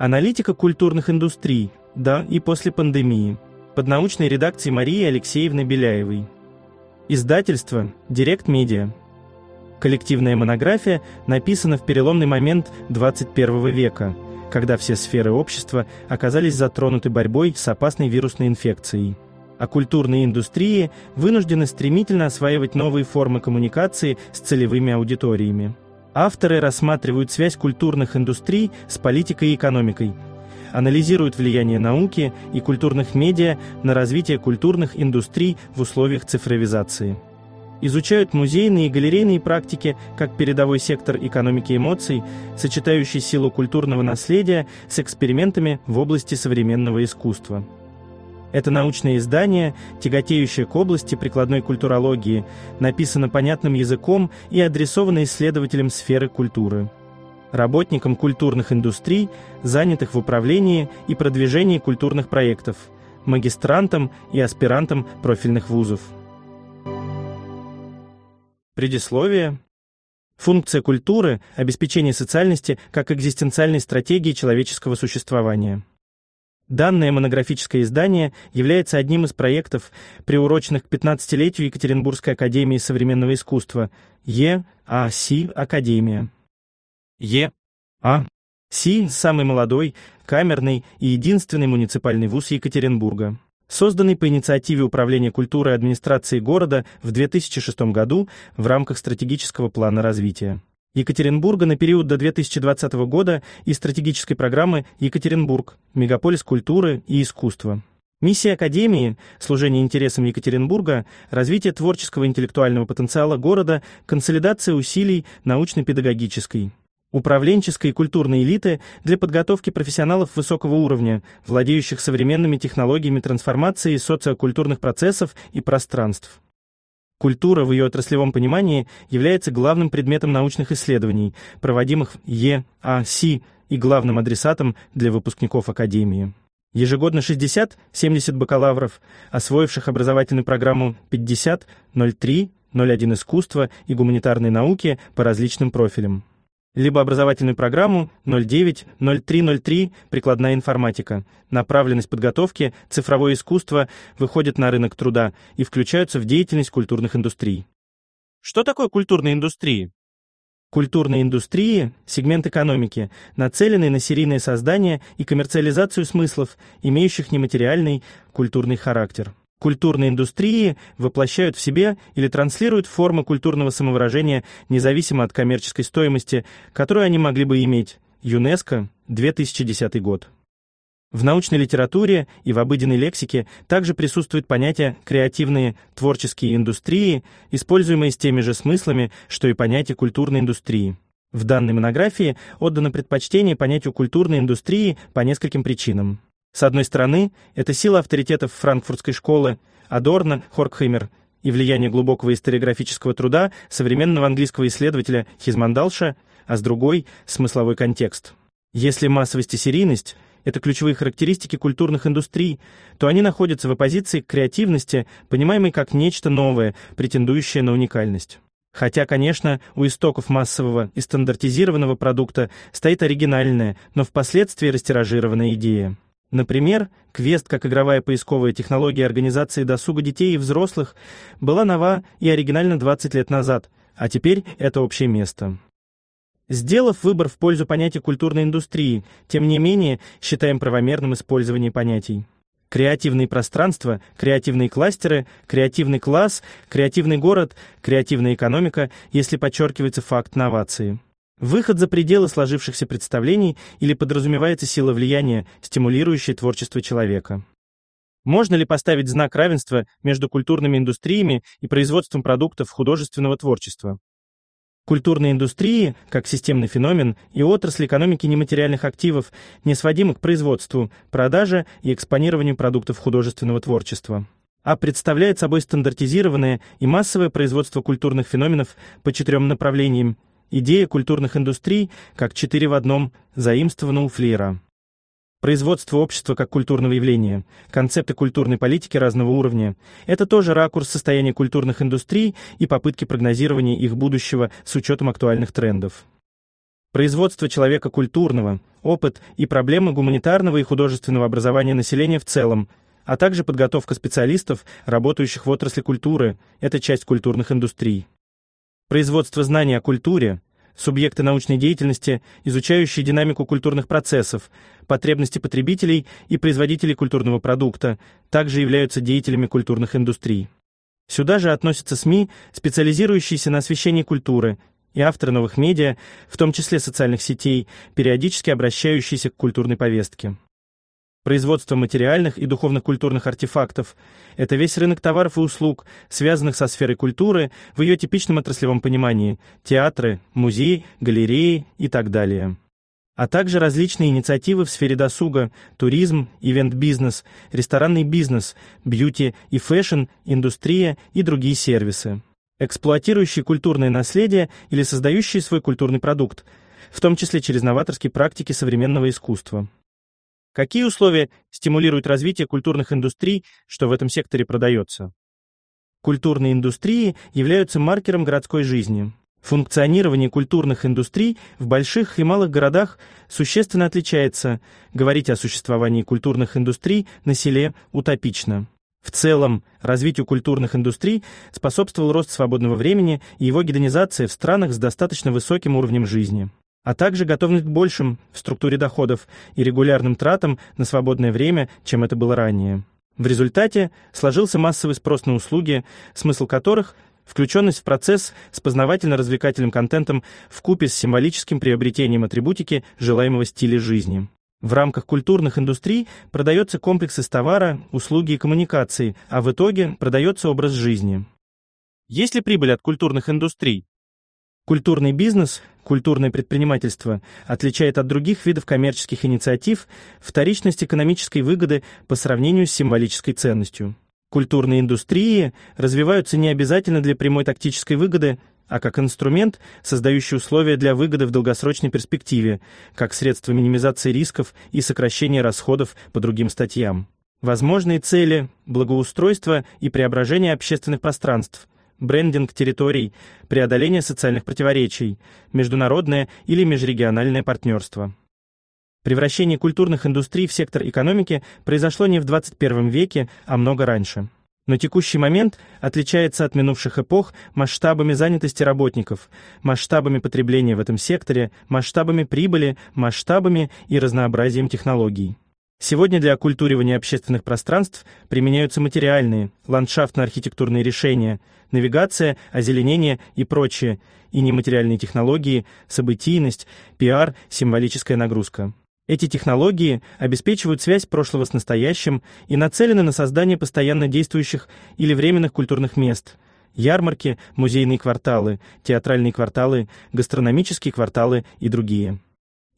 Аналитика культурных индустрий. Да, и после пандемии. Под научной редакцией Марии Алексеевны Беляевой. Издательство «Директ Медиа». Коллективная монография написана в переломный момент 21 века, когда все сферы общества оказались затронуты борьбой с опасной вирусной инфекцией. А культурные индустрии вынуждены стремительно осваивать новые формы коммуникации с целевыми аудиториями. Авторы рассматривают связь культурных индустрий с политикой и экономикой, анализируют влияние науки и культурных медиа на развитие культурных индустрий в условиях цифровизации. Изучают музейные и галерейные практики как передовой сектор экономики эмоций, сочетающий силу культурного наследия с экспериментами в области современного искусства. Это научное издание, тяготеющее к области прикладной культурологии, написано понятным языком и адресовано исследователям сферы культуры, работникам культурных индустрий, занятых в управлении и продвижении культурных проектов, магистрантам и аспирантам профильных вузов. Предисловие. Функция культуры – обеспечение социальности как экзистенциальной стратегии человеческого существования. Данное монографическое издание является одним из проектов, приуроченных к 15-летию Екатеринбургской академии современного искусства ЕАСИ Академия. ЕА самый молодой, камерный и единственный муниципальный вуз Екатеринбурга. Созданный по инициативе Управления культуры и администрации города в 2006 году в рамках стратегического плана развития. Екатеринбурга на период до 2020 года и стратегической программы «Екатеринбург. Мегаполис культуры и искусства». Миссия Академии – служение интересам Екатеринбурга, развитие творческого интеллектуального потенциала города, консолидация усилий научно-педагогической, управленческой и культурной элиты для подготовки профессионалов высокого уровня, владеющих современными технологиями трансформации социокультурных процессов и пространств. Культура в ее отраслевом понимании является главным предметом научных исследований, проводимых ЕАСИ и главным адресатом для выпускников Академии. Ежегодно 60-70 бакалавров, освоивших образовательную программу 50-03-01 искусства и гуманитарной науки по различным профилям либо образовательную программу 090303 «Прикладная информатика». Направленность подготовки «Цифровое искусство» выходит на рынок труда и включаются в деятельность культурных индустрий. Что такое культурные индустрии? Культурные индустрии – сегмент экономики, нацеленный на серийное создание и коммерциализацию смыслов, имеющих нематериальный культурный характер культурной индустрии воплощают в себе или транслируют формы культурного самовыражения независимо от коммерческой стоимости, которую они могли бы иметь. ЮНЕСКО, 2010 год. В научной литературе и в обыденной лексике также присутствует понятие «креативные творческие индустрии», используемые с теми же смыслами, что и понятие «культурной индустрии». В данной монографии отдано предпочтение понятию культурной индустрии по нескольким причинам. С одной стороны, это сила авторитетов франкфуртской школы Адорна, Хоркхеймер и влияние глубокого историографического труда современного английского исследователя Хизмандалша, а с другой – смысловой контекст. Если массовость и серийность – это ключевые характеристики культурных индустрий, то они находятся в оппозиции к креативности, понимаемой как нечто новое, претендующее на уникальность. Хотя, конечно, у истоков массового и стандартизированного продукта стоит оригинальная, но впоследствии растиражированная идея. Например, квест как игровая поисковая технология организации досуга детей и взрослых была нова и оригинальна 20 лет назад, а теперь это общее место. Сделав выбор в пользу понятия культурной индустрии, тем не менее, считаем правомерным использование понятий. Креативные пространства, креативные кластеры, креативный класс, креативный город, креативная экономика, если подчеркивается факт новации. Выход за пределы сложившихся представлений или подразумевается сила влияния, стимулирующая творчество человека. Можно ли поставить знак равенства между культурными индустриями и производством продуктов художественного творчества? Культурные индустрии, как системный феномен, и отрасль экономики нематериальных активов, не сводимы к производству, продаже и экспонированию продуктов художественного творчества а представляет собой стандартизированное и массовое производство культурных феноменов по четырем направлениям Идея культурных индустрий, как четыре в одном, заимствована у Флера. Производство общества как культурного явления, концепты культурной политики разного уровня – это тоже ракурс состояния культурных индустрий и попытки прогнозирования их будущего с учетом актуальных трендов. Производство человека культурного, опыт и проблемы гуманитарного и художественного образования населения в целом, а также подготовка специалистов, работающих в отрасли культуры – это часть культурных индустрий производство знаний о культуре, субъекты научной деятельности, изучающие динамику культурных процессов, потребности потребителей и производителей культурного продукта, также являются деятелями культурных индустрий. Сюда же относятся СМИ, специализирующиеся на освещении культуры, и авторы новых медиа, в том числе социальных сетей, периодически обращающиеся к культурной повестке производство материальных и духовно-культурных артефактов. Это весь рынок товаров и услуг, связанных со сферой культуры в ее типичном отраслевом понимании – театры, музеи, галереи и так далее а также различные инициативы в сфере досуга, туризм, ивент-бизнес, ресторанный бизнес, бьюти и фэшн, индустрия и другие сервисы, эксплуатирующие культурное наследие или создающие свой культурный продукт, в том числе через новаторские практики современного искусства. Какие условия стимулируют развитие культурных индустрий, что в этом секторе продается? Культурные индустрии являются маркером городской жизни. Функционирование культурных индустрий в больших и малых городах существенно отличается. Говорить о существовании культурных индустрий на селе утопично. В целом, развитию культурных индустрий способствовал рост свободного времени и его гедонизация в странах с достаточно высоким уровнем жизни а также готовность к большим в структуре доходов и регулярным тратам на свободное время, чем это было ранее. В результате сложился массовый спрос на услуги, смысл которых – включённость в процесс с познавательно-развлекательным контентом в купе с символическим приобретением атрибутики желаемого стиля жизни. В рамках культурных индустрий продается комплекс из товара, услуги и коммуникации, а в итоге продается образ жизни. Есть ли прибыль от культурных индустрий? Культурный бизнес культурное предпринимательство отличает от других видов коммерческих инициатив вторичность экономической выгоды по сравнению с символической ценностью. Культурные индустрии развиваются не обязательно для прямой тактической выгоды, а как инструмент, создающий условия для выгоды в долгосрочной перспективе, как средство минимизации рисков и сокращения расходов по другим статьям. Возможные цели – благоустройство и преображение общественных пространств – брендинг территорий, преодоление социальных противоречий, международное или межрегиональное партнерство. Превращение культурных индустрий в сектор экономики произошло не в 21 веке, а много раньше. Но текущий момент отличается от минувших эпох масштабами занятости работников, масштабами потребления в этом секторе, масштабами прибыли, масштабами и разнообразием технологий. Сегодня для окультуривания общественных пространств применяются материальные, ландшафтно-архитектурные решения, навигация, озеленение и прочее, и нематериальные технологии, событийность, пиар, символическая нагрузка. Эти технологии обеспечивают связь прошлого с настоящим и нацелены на создание постоянно действующих или временных культурных мест – ярмарки, музейные кварталы, театральные кварталы, гастрономические кварталы и другие.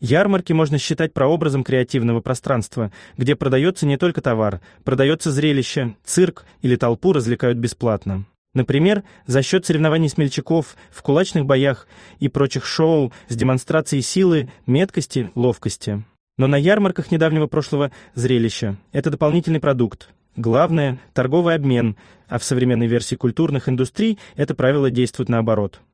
Ярмарки можно считать прообразом креативного пространства, где продается не только товар, продается зрелище, цирк или толпу развлекают бесплатно. Например, за счет соревнований смельчаков в кулачных боях и прочих шоу с демонстрацией силы, меткости, ловкости. Но на ярмарках недавнего прошлого зрелище – это дополнительный продукт. Главное – торговый обмен, а в современной версии культурных индустрий это правило действует наоборот –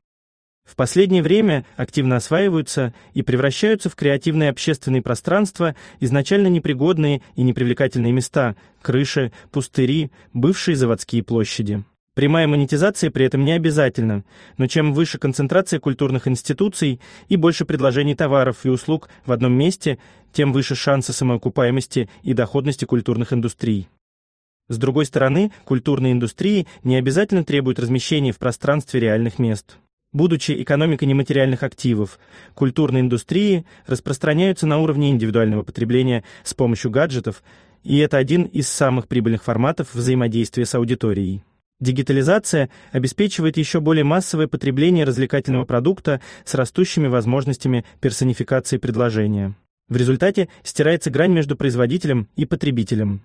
в последнее время активно осваиваются и превращаются в креативные общественные пространства, изначально непригодные и непривлекательные места, крыши, пустыри, бывшие заводские площади. Прямая монетизация при этом не обязательна, но чем выше концентрация культурных институций и больше предложений товаров и услуг в одном месте, тем выше шансы самоокупаемости и доходности культурных индустрий. С другой стороны, культурные индустрии не обязательно требуют размещения в пространстве реальных мест будучи экономикой нематериальных активов, культурной индустрии распространяются на уровне индивидуального потребления с помощью гаджетов, и это один из самых прибыльных форматов взаимодействия с аудиторией. Дигитализация обеспечивает еще более массовое потребление развлекательного продукта с растущими возможностями персонификации предложения. В результате стирается грань между производителем и потребителем.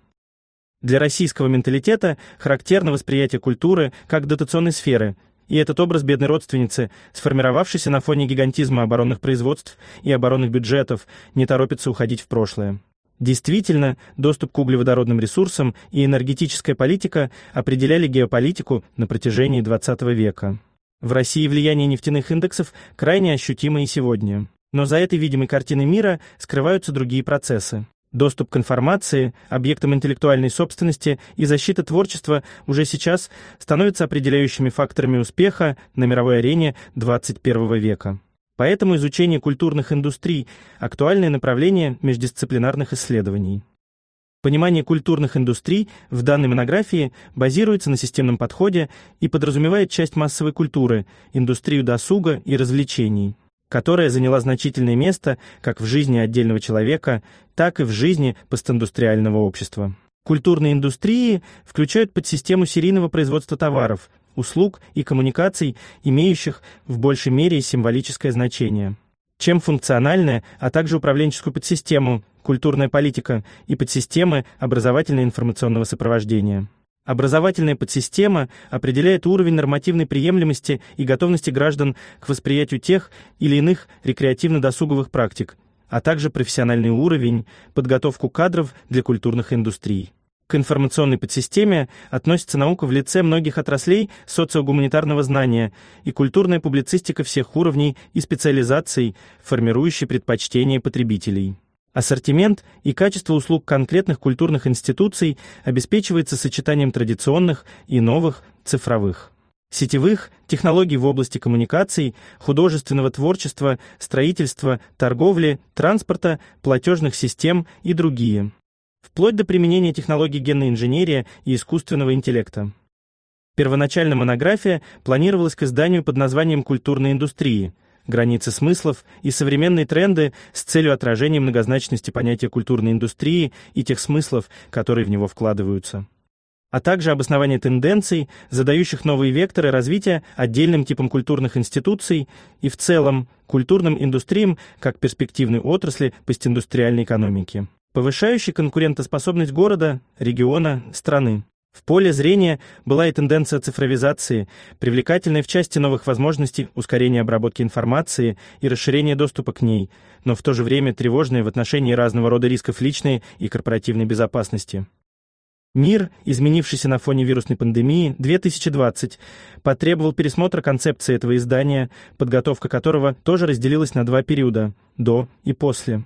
Для российского менталитета характерно восприятие культуры как дотационной сферы – и этот образ бедной родственницы, сформировавшийся на фоне гигантизма оборонных производств и оборонных бюджетов, не торопится уходить в прошлое. Действительно, доступ к углеводородным ресурсам и энергетическая политика определяли геополитику на протяжении XX века. В России влияние нефтяных индексов крайне ощутимо и сегодня. Но за этой видимой картиной мира скрываются другие процессы. Доступ к информации, объектам интеллектуальной собственности и защита творчества уже сейчас становятся определяющими факторами успеха на мировой арене 21 века. Поэтому изучение культурных индустрий – актуальное направление междисциплинарных исследований. Понимание культурных индустрий в данной монографии базируется на системном подходе и подразумевает часть массовой культуры, индустрию досуга и развлечений – которая заняла значительное место как в жизни отдельного человека, так и в жизни постиндустриального общества. Культурные индустрии включают подсистему серийного производства товаров, услуг и коммуникаций, имеющих в большей мере символическое значение. Чем функциональная, а также управленческую подсистему, культурная политика и подсистемы образовательно-информационного сопровождения. Образовательная подсистема определяет уровень нормативной приемлемости и готовности граждан к восприятию тех или иных рекреативно-досуговых практик, а также профессиональный уровень, подготовку кадров для культурных индустрий. К информационной подсистеме относится наука в лице многих отраслей социогуманитарного знания и культурная публицистика всех уровней и специализаций, формирующая предпочтения потребителей. Ассортимент и качество услуг конкретных культурных институций обеспечивается сочетанием традиционных и новых цифровых сетевых, технологий в области коммуникаций, художественного творчества, строительства, торговли, транспорта, платежных систем и другие. Вплоть до применения технологий генной инженерии и искусственного интеллекта. Первоначально монография планировалась к изданию под названием «Культурные индустрии», границы смыслов и современные тренды с целью отражения многозначности понятия культурной индустрии и тех смыслов, которые в него вкладываются а также обоснование тенденций, задающих новые векторы развития отдельным типам культурных институций и в целом культурным индустриям как перспективной отрасли постиндустриальной экономики, повышающей конкурентоспособность города, региона, страны. В поле зрения была и тенденция цифровизации, привлекательная в части новых возможностей ускорения обработки информации и расширения доступа к ней, но в то же время тревожная в отношении разного рода рисков личной и корпоративной безопасности. Мир, изменившийся на фоне вирусной пандемии 2020, потребовал пересмотра концепции этого издания, подготовка которого тоже разделилась на два периода – до и после.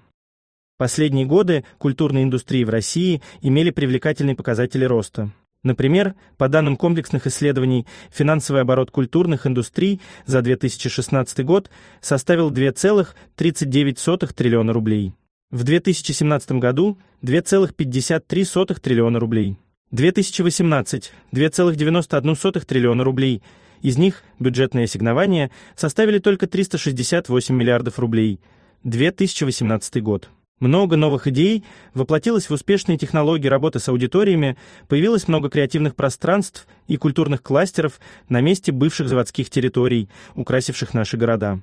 Последние годы культурной индустрии в России имели привлекательные показатели роста. Например, по данным комплексных исследований, финансовый оборот культурных индустрий за 2016 год составил 2,39 триллиона рублей. В 2017 году 2,53 триллиона рублей. 2018 – 2,91 триллиона рублей. Из них бюджетные ассигнования составили только 368 миллиардов рублей. 2018 год. Много новых идей воплотилось в успешные технологии работы с аудиториями, появилось много креативных пространств и культурных кластеров на месте бывших заводских территорий, украсивших наши города.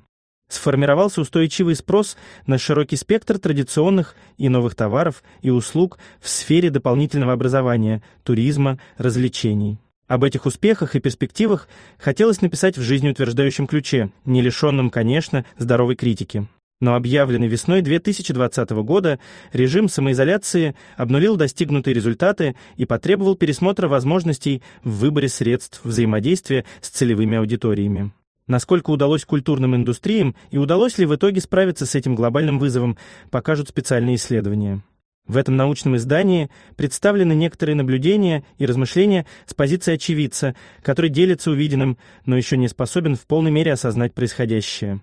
Сформировался устойчивый спрос на широкий спектр традиционных и новых товаров и услуг в сфере дополнительного образования, туризма, развлечений. Об этих успехах и перспективах хотелось написать в жизнеутверждающем ключе, не лишенном, конечно, здоровой критики но объявленный весной 2020 года режим самоизоляции обнулил достигнутые результаты и потребовал пересмотра возможностей в выборе средств взаимодействия с целевыми аудиториями. Насколько удалось культурным индустриям и удалось ли в итоге справиться с этим глобальным вызовом, покажут специальные исследования. В этом научном издании представлены некоторые наблюдения и размышления с позиции очевидца, который делится увиденным, но еще не способен в полной мере осознать происходящее.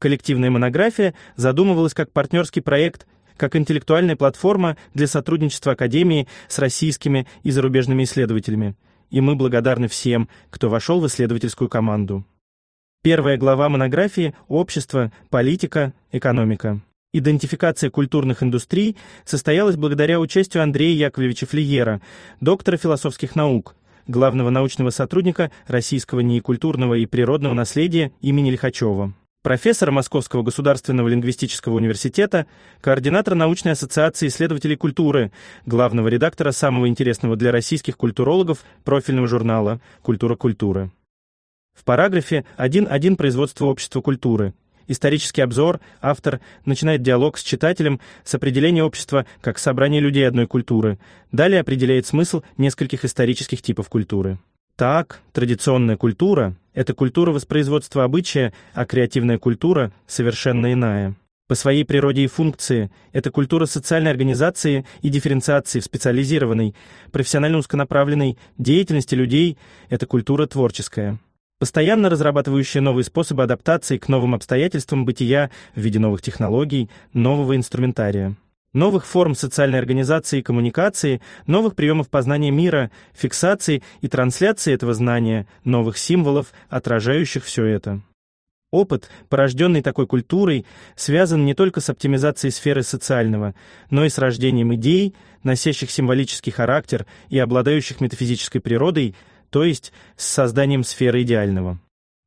Коллективная монография задумывалась как партнерский проект, как интеллектуальная платформа для сотрудничества Академии с российскими и зарубежными исследователями. И мы благодарны всем, кто вошел в исследовательскую команду. Первая глава монографии «Общество, политика, экономика». Идентификация культурных индустрий состоялась благодаря участию Андрея Яковлевича Флиера, доктора философских наук, главного научного сотрудника Российского неекультурного и природного наследия имени Лихачева профессор Московского государственного лингвистического университета, координатор научной ассоциации исследователей культуры, главного редактора самого интересного для российских культурологов профильного журнала «Культура культуры». В параграфе 1.1 «Производство общества культуры» исторический обзор автор начинает диалог с читателем с определения общества как собрания людей одной культуры, далее определяет смысл нескольких исторических типов культуры. Так, традиционная культура – это культура воспроизводства обычая, а креативная культура – совершенно иная. По своей природе и функции это культура социальной организации и дифференциации в специализированной, профессионально узконаправленной деятельности людей, это культура творческая постоянно разрабатывающая новые способы адаптации к новым обстоятельствам бытия в виде новых технологий, нового инструментария новых форм социальной организации и коммуникации, новых приемов познания мира, фиксации и трансляции этого знания, новых символов, отражающих все это. Опыт, порожденный такой культурой, связан не только с оптимизацией сферы социального, но и с рождением идей, носящих символический характер и обладающих метафизической природой, то есть с созданием сферы идеального.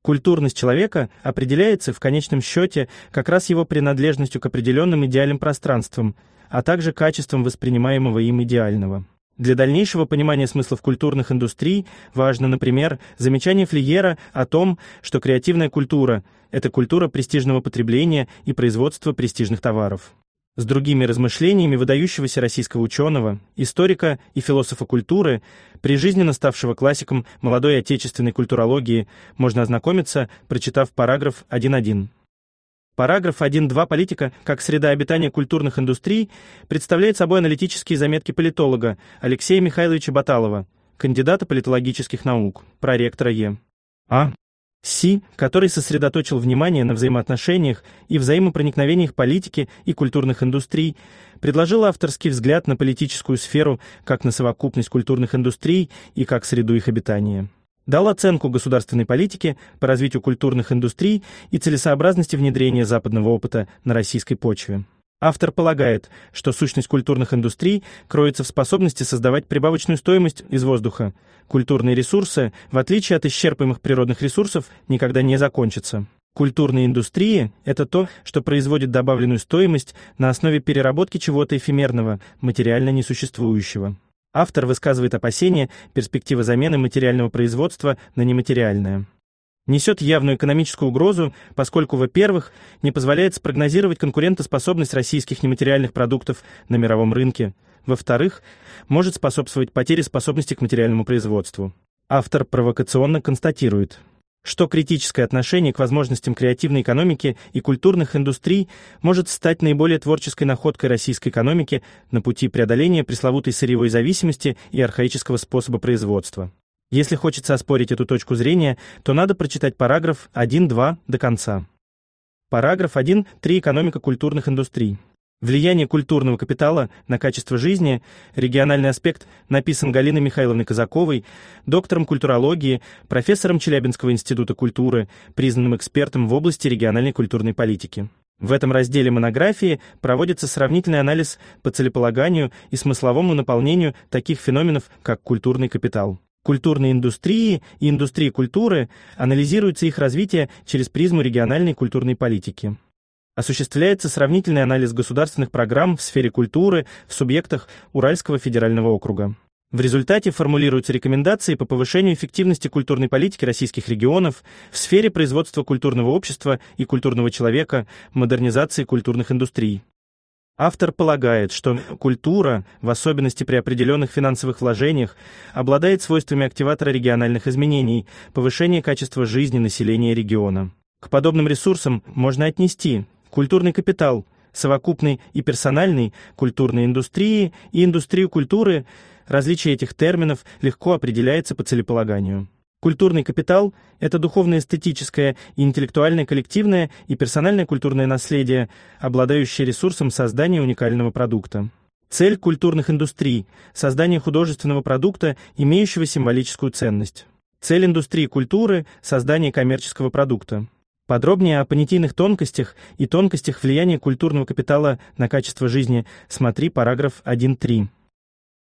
Культурность человека определяется в конечном счете как раз его принадлежностью к определенным идеальным пространствам, а также качеством воспринимаемого им идеального. Для дальнейшего понимания смыслов культурных индустрий важно, например, замечание Флиера о том, что креативная культура – это культура престижного потребления и производства престижных товаров с другими размышлениями выдающегося российского ученого, историка и философа культуры, прижизненно ставшего классиком молодой отечественной культурологии, можно ознакомиться, прочитав параграф 1.1. Параграф 1.2 «Политика как среда обитания культурных индустрий» представляет собой аналитические заметки политолога Алексея Михайловича Баталова, кандидата политологических наук, проректора Е. А. Си, который сосредоточил внимание на взаимоотношениях и взаимопроникновениях политики и культурных индустрий, предложил авторский взгляд на политическую сферу как на совокупность культурных индустрий и как среду их обитания. Дал оценку государственной политике по развитию культурных индустрий и целесообразности внедрения западного опыта на российской почве. Автор полагает, что сущность культурных индустрий кроется в способности создавать прибавочную стоимость из воздуха. Культурные ресурсы, в отличие от исчерпаемых природных ресурсов, никогда не закончатся. Культурные индустрии – это то, что производит добавленную стоимость на основе переработки чего-то эфемерного, материально несуществующего. Автор высказывает опасения перспективы замены материального производства на нематериальное несет явную экономическую угрозу, поскольку, во-первых, не позволяет спрогнозировать конкурентоспособность российских нематериальных продуктов на мировом рынке, во-вторых, может способствовать потере способности к материальному производству. Автор провокационно констатирует, что критическое отношение к возможностям креативной экономики и культурных индустрий может стать наиболее творческой находкой российской экономики на пути преодоления пресловутой сырьевой зависимости и архаического способа производства. Если хочется оспорить эту точку зрения, то надо прочитать параграф 1.2 до конца. Параграф 1.3 Экономика культурных индустрий. Влияние культурного капитала на качество жизни, региональный аспект, написан Галиной Михайловной Казаковой, доктором культурологии, профессором Челябинского института культуры, признанным экспертом в области региональной культурной политики. В этом разделе монографии проводится сравнительный анализ по целеполаганию и смысловому наполнению таких феноменов, как культурный капитал культурной индустрии и индустрии культуры анализируется их развитие через призму региональной культурной политики. Осуществляется сравнительный анализ государственных программ в сфере культуры в субъектах Уральского федерального округа. В результате формулируются рекомендации по повышению эффективности культурной политики российских регионов в сфере производства культурного общества и культурного человека, модернизации культурных индустрий. Автор полагает, что культура, в особенности при определенных финансовых вложениях, обладает свойствами активатора региональных изменений, повышения качества жизни населения региона. К подобным ресурсам можно отнести культурный капитал, совокупный и персональный, культурной индустрии и индустрию культуры, различие этих терминов легко определяется по целеполаганию. Культурный капитал – это духовно-эстетическое и интеллектуально-коллективное и персональное культурное наследие, обладающее ресурсом создания уникального продукта. Цель культурных индустрий – создание художественного продукта, имеющего символическую ценность. Цель индустрии культуры – создание коммерческого продукта. Подробнее о понятийных тонкостях и тонкостях влияния культурного капитала на качество жизни смотри параграф 1.3.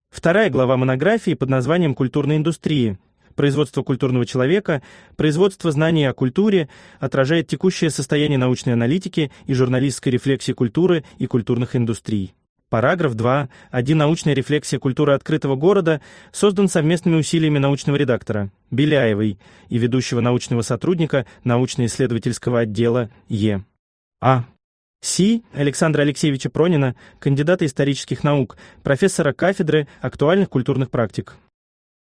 Вторая глава монографии под названием «Культурная индустрия» производство культурного человека, производство знаний о культуре отражает текущее состояние научной аналитики и журналистской рефлексии культуры и культурных индустрий. Параграф 2. Один научная рефлексия культуры открытого города создан совместными усилиями научного редактора Беляевой и ведущего научного сотрудника научно-исследовательского отдела Е. А. Си Александра Алексеевича Пронина, кандидата исторических наук, профессора кафедры актуальных культурных практик.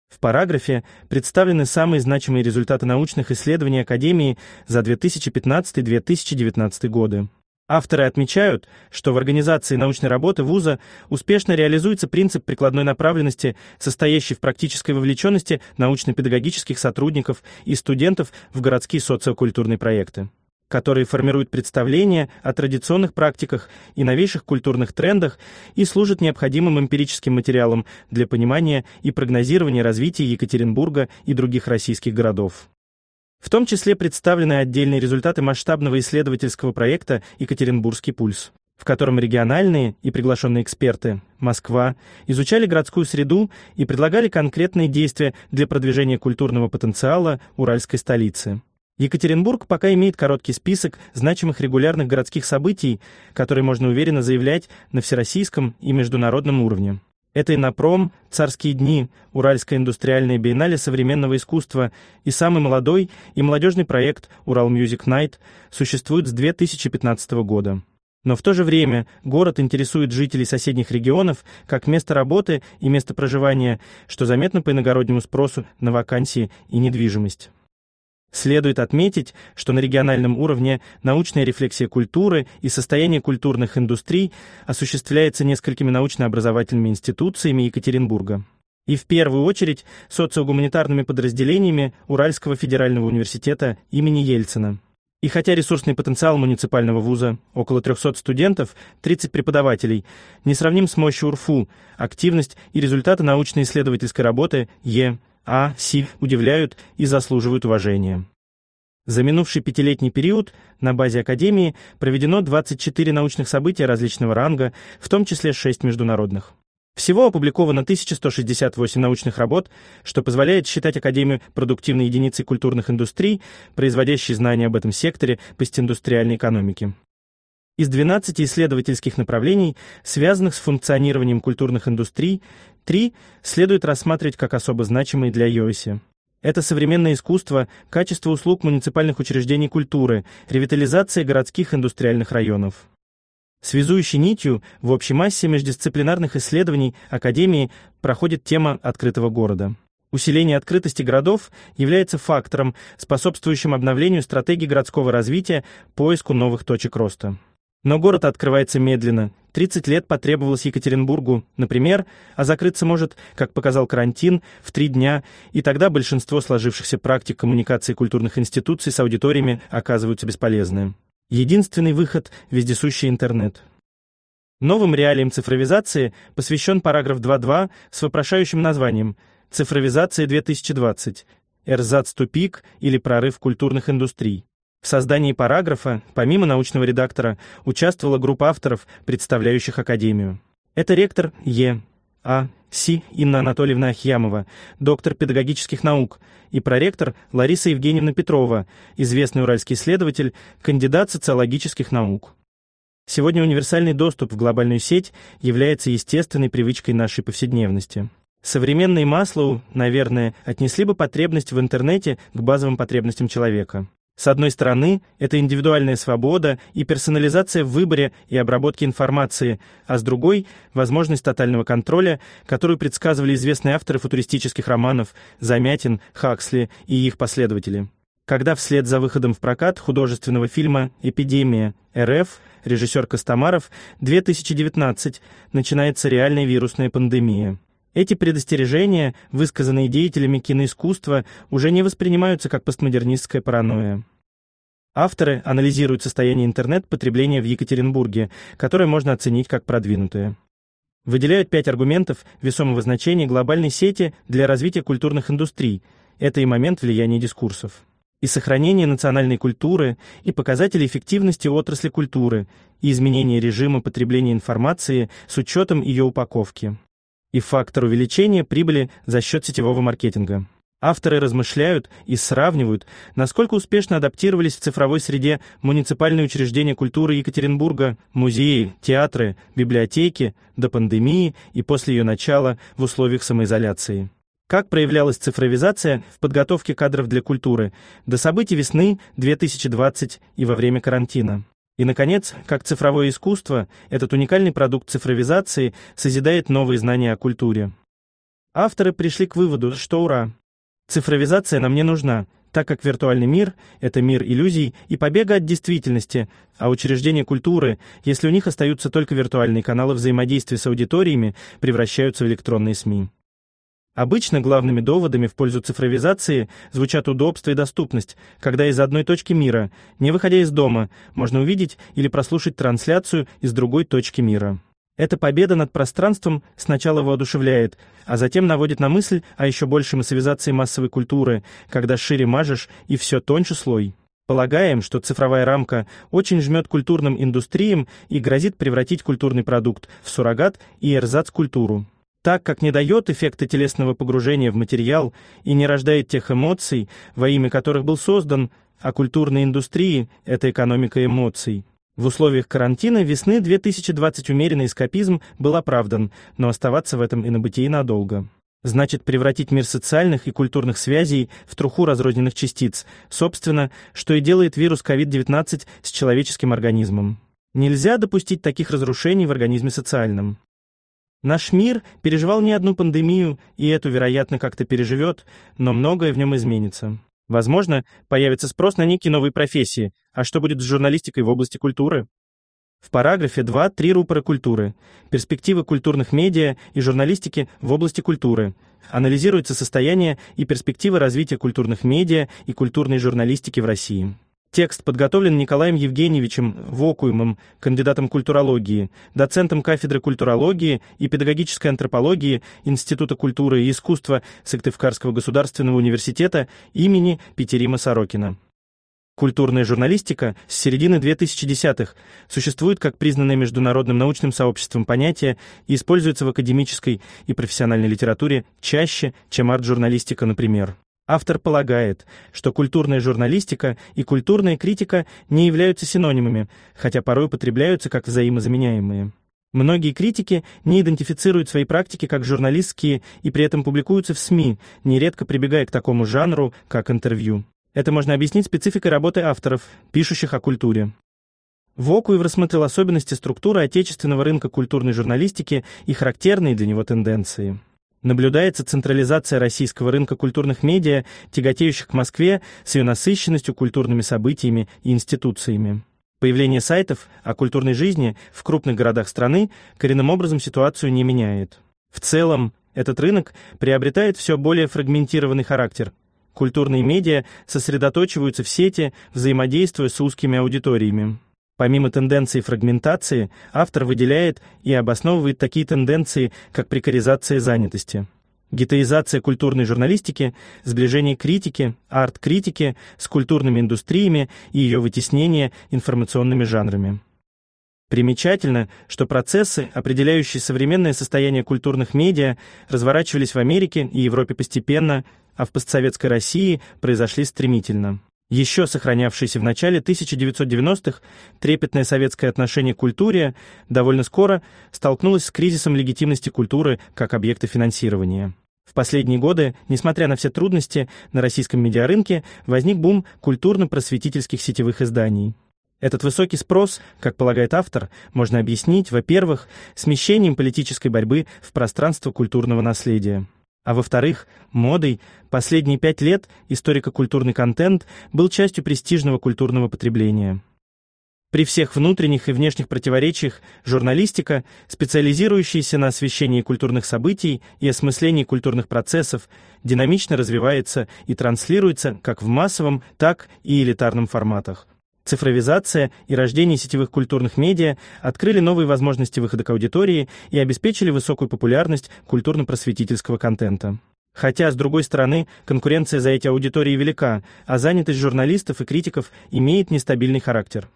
В параграфе представлены самые значимые результаты научных исследований Академии за 2015-2019 годы. Авторы отмечают, что в организации научной работы вуза успешно реализуется принцип прикладной направленности, состоящий в практической вовлеченности научно-педагогических сотрудников и студентов в городские социокультурные проекты которые формируют представления о традиционных практиках и новейших культурных трендах и служат необходимым эмпирическим материалом для понимания и прогнозирования развития Екатеринбурга и других российских городов. В том числе представлены отдельные результаты масштабного исследовательского проекта «Екатеринбургский пульс» в котором региональные и приглашенные эксперты Москва изучали городскую среду и предлагали конкретные действия для продвижения культурного потенциала уральской столицы. Екатеринбург пока имеет короткий список значимых регулярных городских событий, которые можно уверенно заявлять на всероссийском и международном уровне. Это и Напром, «Царские дни», «Уральская индустриальная биеннале современного искусства» и самый молодой и молодежный проект «Урал Мьюзик Найт» существует с 2015 года. Но в то же время город интересует жителей соседних регионов как место работы и место проживания, что заметно по иногороднему спросу на вакансии и недвижимость. Следует отметить, что на региональном уровне научная рефлексия культуры и состояние культурных индустрий осуществляется несколькими научно-образовательными институциями Екатеринбурга. И в первую очередь социогуманитарными подразделениями Уральского федерального университета имени Ельцина. И хотя ресурсный потенциал муниципального вуза – около 300 студентов, 30 преподавателей – не сравним с мощью УРФУ, активность и результаты научно-исследовательской работы – Е – а Си удивляют и заслуживают уважения. За минувший пятилетний период на базе Академии проведено 24 научных события различного ранга, в том числе 6 международных. Всего опубликовано 1168 научных работ, что позволяет считать Академию продуктивной единицей культурных индустрий, производящей знания об этом секторе постиндустриальной экономики. Из 12 исследовательских направлений, связанных с функционированием культурных индустрий, три следует рассматривать как особо значимые для ЙОСИ. Это современное искусство, качество услуг муниципальных учреждений культуры, ревитализация городских индустриальных районов. Связующей нитью в общей массе междисциплинарных исследований Академии проходит тема открытого города. Усиление открытости городов является фактором, способствующим обновлению стратегии городского развития, поиску новых точек роста. Но город открывается медленно. 30 лет потребовалось Екатеринбургу, например, а закрыться может, как показал карантин, в три дня, и тогда большинство сложившихся практик коммуникации культурных институций с аудиториями оказываются бесполезны. Единственный выход – вездесущий интернет. Новым реалиям цифровизации посвящен параграф 2.2 с вопрошающим названием «Цифровизация 2020. Эрзац-тупик или прорыв культурных индустрий». В создании параграфа, помимо научного редактора, участвовала группа авторов, представляющих Академию. Это ректор Е. А. Си Инна Анатольевна Ахьямова, доктор педагогических наук, и проректор Лариса Евгеньевна Петрова, известный уральский исследователь, кандидат социологических наук. Сегодня универсальный доступ в глобальную сеть является естественной привычкой нашей повседневности. Современные Маслоу, наверное, отнесли бы потребность в интернете к базовым потребностям человека. С одной стороны, это индивидуальная свобода и персонализация в выборе и обработке информации, а с другой — возможность тотального контроля, которую предсказывали известные авторы футуристических романов Замятин, Хаксли и их последователи. Когда вслед за выходом в прокат художественного фильма «Эпидемия» РФ, режиссер Костомаров, 2019, начинается реальная вирусная пандемия. Эти предостережения, высказанные деятелями киноискусства, уже не воспринимаются как постмодернистская паранойя. Авторы анализируют состояние интернет-потребления в Екатеринбурге, которое можно оценить как продвинутое. Выделяют пять аргументов весомого значения глобальной сети для развития культурных индустрий. Это и момент влияния дискурсов. И сохранение национальной культуры, и показатели эффективности отрасли культуры, и изменение режима потребления информации с учетом ее упаковки и фактор увеличения прибыли за счет сетевого маркетинга. Авторы размышляют и сравнивают, насколько успешно адаптировались в цифровой среде муниципальные учреждения культуры Екатеринбурга, музеи, театры, библиотеки до пандемии и после ее начала в условиях самоизоляции. Как проявлялась цифровизация в подготовке кадров для культуры до событий весны 2020 и во время карантина? И, наконец, как цифровое искусство, этот уникальный продукт цифровизации созидает новые знания о культуре. Авторы пришли к выводу, что ура! Цифровизация нам не нужна, так как виртуальный мир — это мир иллюзий и побега от действительности, а учреждения культуры, если у них остаются только виртуальные каналы взаимодействия с аудиториями, превращаются в электронные СМИ. Обычно главными доводами в пользу цифровизации звучат удобство и доступность, когда из одной точки мира, не выходя из дома, можно увидеть или прослушать трансляцию из другой точки мира. Эта победа над пространством сначала воодушевляет, а затем наводит на мысль о еще большей массовизации массовой культуры, когда шире мажешь и все тоньше слой. Полагаем, что цифровая рамка очень жмет культурным индустриям и грозит превратить культурный продукт в суррогат и эрзац-культуру так как не дает эффекта телесного погружения в материал и не рождает тех эмоций, во имя которых был создан, а культурной индустрии – это экономика эмоций. В условиях карантина весны 2020 умеренный эскапизм был оправдан, но оставаться в этом и на инобытии надолго. Значит, превратить мир социальных и культурных связей в труху разрозненных частиц, собственно, что и делает вирус COVID-19 с человеческим организмом. Нельзя допустить таких разрушений в организме социальном. Наш мир переживал не одну пандемию, и эту, вероятно, как-то переживет, но многое в нем изменится. Возможно, появится спрос на некие новые профессии, а что будет с журналистикой в области культуры? В параграфе 2 три рупора культуры. Перспективы культурных медиа и журналистики в области культуры. Анализируется состояние и перспективы развития культурных медиа и культурной журналистики в России. Текст подготовлен Николаем Евгеньевичем Вокуемым, кандидатом культурологии, доцентом кафедры культурологии и педагогической антропологии Института культуры и искусства Сыктывкарского государственного университета имени Петерима Сорокина. Культурная журналистика с середины 2010-х существует как признанное международным научным сообществом понятие и используется в академической и профессиональной литературе чаще, чем арт-журналистика, например. Автор полагает, что культурная журналистика и культурная критика не являются синонимами, хотя порой употребляются как взаимозаменяемые. Многие критики не идентифицируют свои практики как журналистские и при этом публикуются в СМИ, нередко прибегая к такому жанру, как интервью. Это можно объяснить спецификой работы авторов, пишущих о культуре. Вокуев рассмотрел особенности структуры отечественного рынка культурной журналистики и характерные для него тенденции. Наблюдается централизация российского рынка культурных медиа, тяготеющих к Москве с ее насыщенностью культурными событиями и институциями. Появление сайтов о культурной жизни в крупных городах страны коренным образом ситуацию не меняет. В целом, этот рынок приобретает все более фрагментированный характер. Культурные медиа сосредоточиваются в сети, взаимодействуя с узкими аудиториями. Помимо тенденции фрагментации, автор выделяет и обосновывает такие тенденции, как прикоризация занятости, гетеизация культурной журналистики, сближение критики, арт-критики с культурными индустриями и ее вытеснение информационными жанрами. Примечательно, что процессы, определяющие современное состояние культурных медиа, разворачивались в Америке и Европе постепенно, а в постсоветской России произошли стремительно. Еще сохранявшееся в начале 1990-х трепетное советское отношение к культуре довольно скоро столкнулось с кризисом легитимности культуры как объекта финансирования. В последние годы, несмотря на все трудности, на российском медиарынке возник бум культурно-просветительских сетевых изданий. Этот высокий спрос, как полагает автор, можно объяснить, во-первых, смещением политической борьбы в пространство культурного наследия. А во-вторых, модой последние пять лет историко-культурный контент был частью престижного культурного потребления. При всех внутренних и внешних противоречиях журналистика, специализирующаяся на освещении культурных событий и осмыслении культурных процессов, динамично развивается и транслируется как в массовом, так и элитарном форматах – Цифровизация и рождение сетевых культурных медиа открыли новые возможности выхода к аудитории и обеспечили высокую популярность культурно-просветительского контента. Хотя, с другой стороны, конкуренция за эти аудитории велика, а занятость журналистов и критиков имеет нестабильный характер.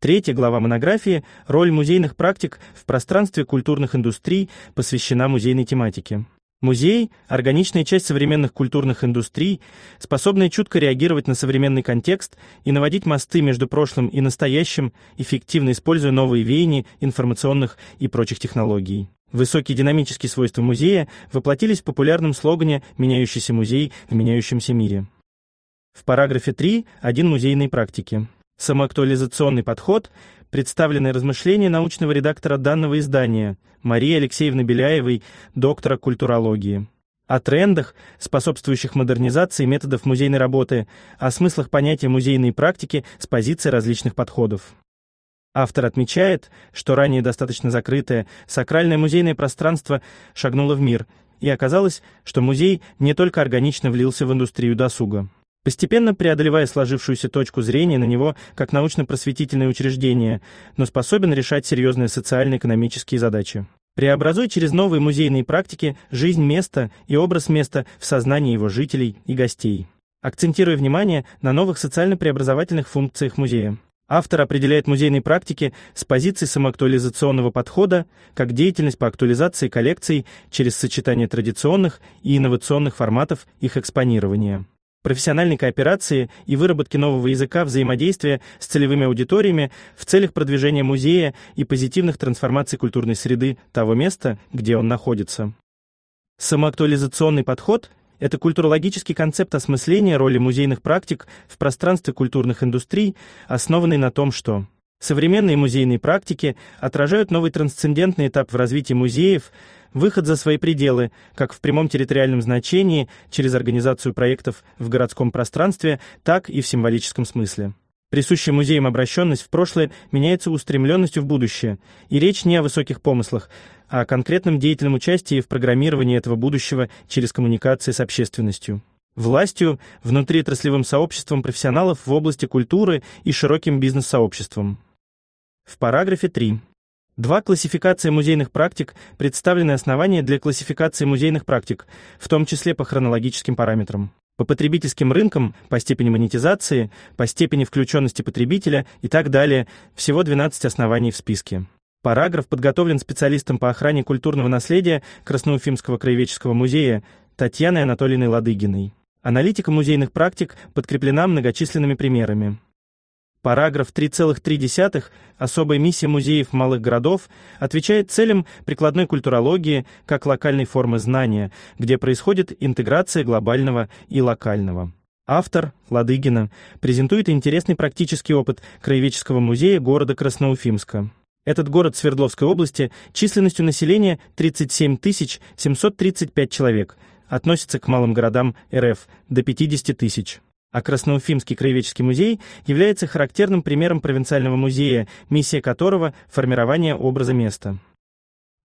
Третья глава монографии «Роль музейных практик в пространстве культурных индустрий» посвящена музейной тематике. Музей – органичная часть современных культурных индустрий, способная чутко реагировать на современный контекст и наводить мосты между прошлым и настоящим, эффективно используя новые веяния информационных и прочих технологий. Высокие динамические свойства музея воплотились в популярном слогане «Меняющийся музей в меняющемся мире». В параграфе 3 «Один музейной практики». Самоактуализационный подход представлены размышления научного редактора данного издания Марии Алексеевны Беляевой, доктора культурологии. О трендах, способствующих модернизации методов музейной работы, о смыслах понятия музейной практики с позиции различных подходов. Автор отмечает, что ранее достаточно закрытое сакральное музейное пространство шагнуло в мир, и оказалось, что музей не только органично влился в индустрию досуга постепенно преодолевая сложившуюся точку зрения на него как научно-просветительное учреждение, но способен решать серьезные социально-экономические задачи. Преобразуй через новые музейные практики жизнь места и образ места в сознании его жителей и гостей. Акцентируя внимание на новых социально-преобразовательных функциях музея. Автор определяет музейные практики с позиции самоактуализационного подхода как деятельность по актуализации коллекций через сочетание традиционных и инновационных форматов их экспонирования профессиональной кооперации и выработки нового языка взаимодействия с целевыми аудиториями в целях продвижения музея и позитивных трансформаций культурной среды того места, где он находится. Самоактуализационный подход – это культурологический концепт осмысления роли музейных практик в пространстве культурных индустрий, основанный на том, что Современные музейные практики отражают новый трансцендентный этап в развитии музеев, выход за свои пределы, как в прямом территориальном значении, через организацию проектов в городском пространстве, так и в символическом смысле. Присущая музеям обращенность в прошлое меняется устремленностью в будущее, и речь не о высоких помыслах, а о конкретном деятельном участии в программировании этого будущего через коммуникации с общественностью властью, внутриотраслевым сообществом профессионалов в области культуры и широким бизнес-сообществом. В параграфе 3. два классификации музейных практик представлены основания для классификации музейных практик, в том числе по хронологическим параметрам. По потребительским рынкам, по степени монетизации, по степени включенности потребителя и так далее, всего 12 оснований в списке. Параграф подготовлен специалистом по охране культурного наследия Красноуфимского краеведческого музея Татьяной Анатольевной Ладыгиной. Аналитика музейных практик подкреплена многочисленными примерами. Параграф 3,3 Особая миссия музеев малых городов отвечает целям прикладной культурологии как локальной формы знания, где происходит интеграция глобального и локального. Автор, Ладыгина, презентует интересный практический опыт краеведческого музея города Красноуфимска. Этот город Свердловской области численностью населения 37 735 человек, относится к малым городам РФ до 50 тысяч а Красноуфимский краеведческий музей является характерным примером провинциального музея, миссия которого – формирование образа места.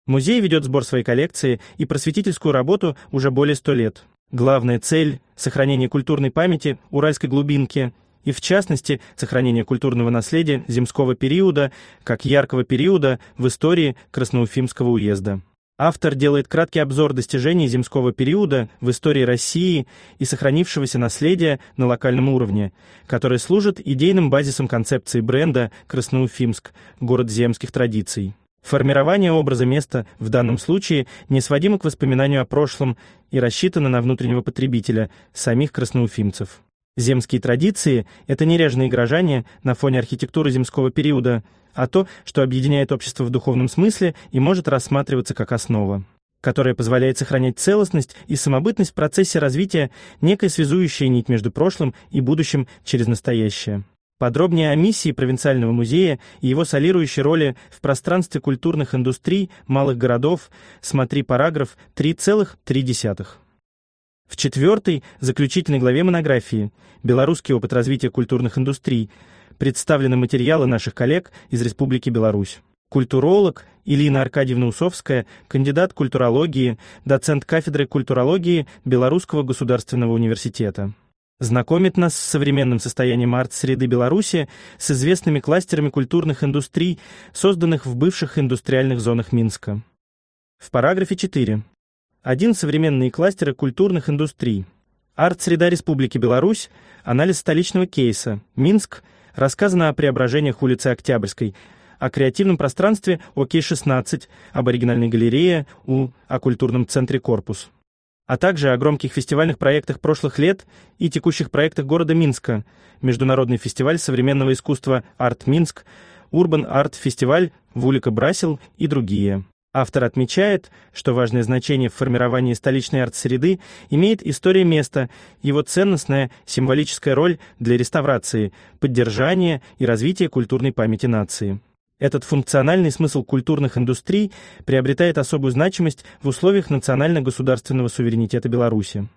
Музей ведет сбор своей коллекции и просветительскую работу уже более 100 лет. Главная цель – сохранение культурной памяти уральской глубинки и, в частности, сохранение культурного наследия земского периода как яркого периода в истории Красноуфимского уезда. Автор делает краткий обзор достижений земского периода в истории России и сохранившегося наследия на локальном уровне, которое служит идейным базисом концепции бренда «Красноуфимск. Город земских традиций». Формирование образа места в данном случае не сводимо к воспоминанию о прошлом и рассчитано на внутреннего потребителя, самих красноуфимцев. Земские традиции – это неряжные горожане на фоне архитектуры земского периода, а то, что объединяет общество в духовном смысле и может рассматриваться как основа, которая позволяет сохранять целостность и самобытность в процессе развития некой связующей нить между прошлым и будущим через настоящее. Подробнее о миссии провинциального музея и его солирующей роли в пространстве культурных индустрий малых городов смотри параграф 3,3. В четвертой, заключительной главе монографии «Белорусский опыт развития культурных индустрий» представлены материалы наших коллег из Республики Беларусь. Культуролог Илина Аркадьевна Усовская, кандидат культурологии, доцент кафедры культурологии Белорусского государственного университета. Знакомит нас с современным состоянием арт-среды Беларуси, с известными кластерами культурных индустрий, созданных в бывших индустриальных зонах Минска. В параграфе 4 один Современные кластеры культурных индустрий. Арт-среда Республики Беларусь. Анализ столичного кейса. Минск. Рассказано о преображениях улицы Октябрьской. О креативном пространстве ОК-16. Об оригинальной галерее У. О культурном центре «Корпус». А также о громких фестивальных проектах прошлых лет и текущих проектах города Минска. Международный фестиваль современного искусства «Арт Минск», «Урбан Арт Фестиваль», «Вулика Брасил» и другие. Автор отмечает, что важное значение в формировании столичной арт-среды имеет история места, его ценностная символическая роль для реставрации, поддержания и развития культурной памяти нации. Этот функциональный смысл культурных индустрий приобретает особую значимость в условиях национально-государственного суверенитета Беларуси.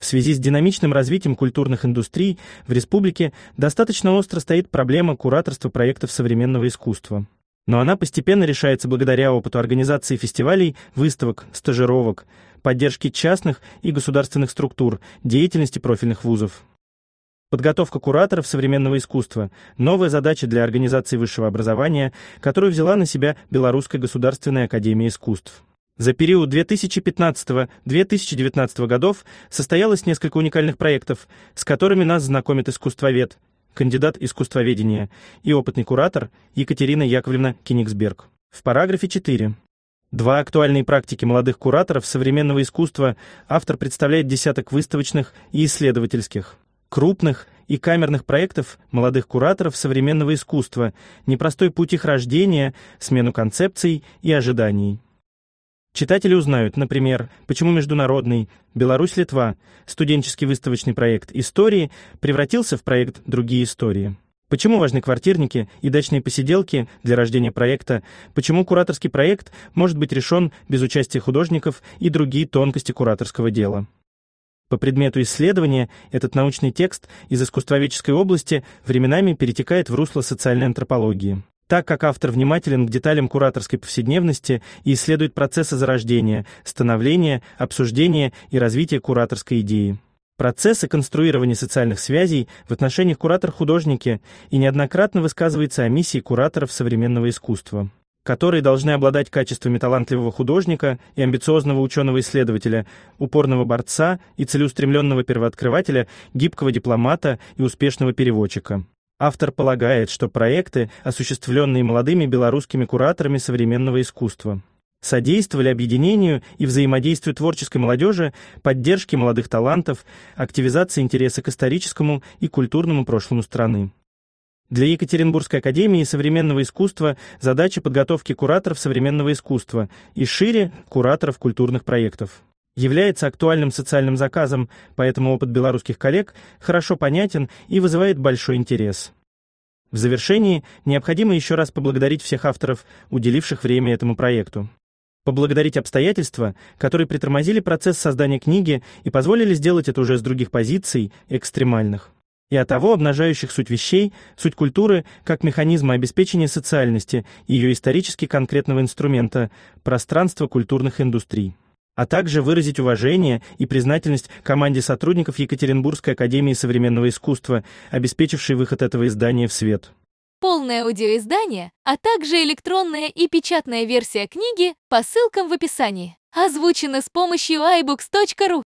В связи с динамичным развитием культурных индустрий в республике достаточно остро стоит проблема кураторства проектов современного искусства. Но она постепенно решается благодаря опыту организации фестивалей, выставок, стажировок, поддержки частных и государственных структур, деятельности профильных вузов. Подготовка кураторов современного искусства – новая задача для организации высшего образования, которую взяла на себя Белорусская государственная академия искусств. За период 2015-2019 годов состоялось несколько уникальных проектов, с которыми нас знакомит искусствовед – кандидат искусствоведения, и опытный куратор Екатерина Яковлевна Кенигсберг. В параграфе 4. Два актуальные практики молодых кураторов современного искусства автор представляет десяток выставочных и исследовательских, крупных и камерных проектов молодых кураторов современного искусства, непростой путь их рождения, смену концепций и ожиданий. Читатели узнают, например, почему международный «Беларусь-Литва» студенческий выставочный проект «Истории» превратился в проект «Другие истории». Почему важны квартирники и дачные посиделки для рождения проекта? Почему кураторский проект может быть решен без участия художников и другие тонкости кураторского дела? По предмету исследования этот научный текст из искусствоведческой области временами перетекает в русло социальной антропологии так как автор внимателен к деталям кураторской повседневности и исследует процессы зарождения, становления, обсуждения и развития кураторской идеи. Процессы конструирования социальных связей в отношениях куратор-художники и неоднократно высказывается о миссии кураторов современного искусства которые должны обладать качествами талантливого художника и амбициозного ученого-исследователя, упорного борца и целеустремленного первооткрывателя, гибкого дипломата и успешного переводчика. Автор полагает, что проекты, осуществленные молодыми белорусскими кураторами современного искусства, содействовали объединению и взаимодействию творческой молодежи, поддержке молодых талантов, активизации интереса к историческому и культурному прошлому страны. Для Екатеринбургской академии современного искусства задача подготовки кураторов современного искусства и шире кураторов культурных проектов является актуальным социальным заказом, поэтому опыт белорусских коллег хорошо понятен и вызывает большой интерес. В завершении необходимо еще раз поблагодарить всех авторов, уделивших время этому проекту. Поблагодарить обстоятельства, которые притормозили процесс создания книги и позволили сделать это уже с других позиций, экстремальных. И от того обнажающих суть вещей, суть культуры, как механизма обеспечения социальности, и ее исторически конкретного инструмента, пространства культурных индустрий а также выразить уважение и признательность команде сотрудников Екатеринбургской академии современного искусства, обеспечившей выход этого издания в свет. Полное аудиоиздание, а также электронная и печатная версия книги по ссылкам в описании. Озвучено с помощью iBooks.ru.